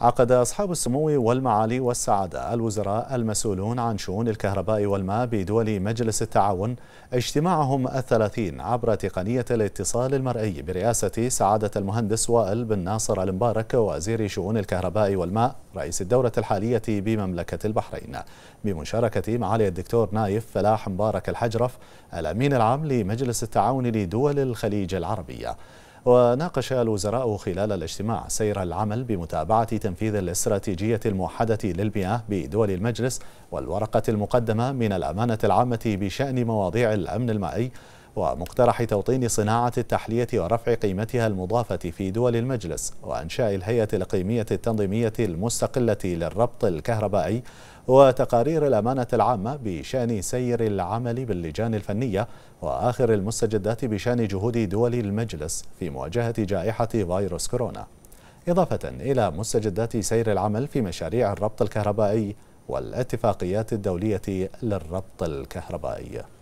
عقد أصحاب السمو والمعالي والسعادة الوزراء المسؤولون عن شؤون الكهرباء والماء بدول مجلس التعاون اجتماعهم الثلاثين عبر تقنية الاتصال المرئي برئاسة سعادة المهندس وائل بن ناصر المبارك وزير شؤون الكهرباء والماء رئيس الدورة الحالية بمملكة البحرين بمشاركة معالي الدكتور نايف فلاح مبارك الحجرف الأمين العام لمجلس التعاون لدول الخليج العربية وناقش الوزراء خلال الاجتماع سير العمل بمتابعة تنفيذ الاستراتيجية الموحدة للمياه بدول المجلس والورقة المقدمة من الأمانة العامة بشأن مواضيع الأمن المائي ومقترح توطين صناعة التحلية ورفع قيمتها المضافة في دول المجلس وإنشاء الهيئة الإقليمية التنظيمية المستقلة للربط الكهربائي وتقارير الأمانة العامة بشأن سير العمل باللجان الفنية وآخر المستجدات بشأن جهود دول المجلس في مواجهة جائحة فيروس كورونا إضافة إلى مستجدات سير العمل في مشاريع الربط الكهربائي والاتفاقيات الدولية للربط الكهربائي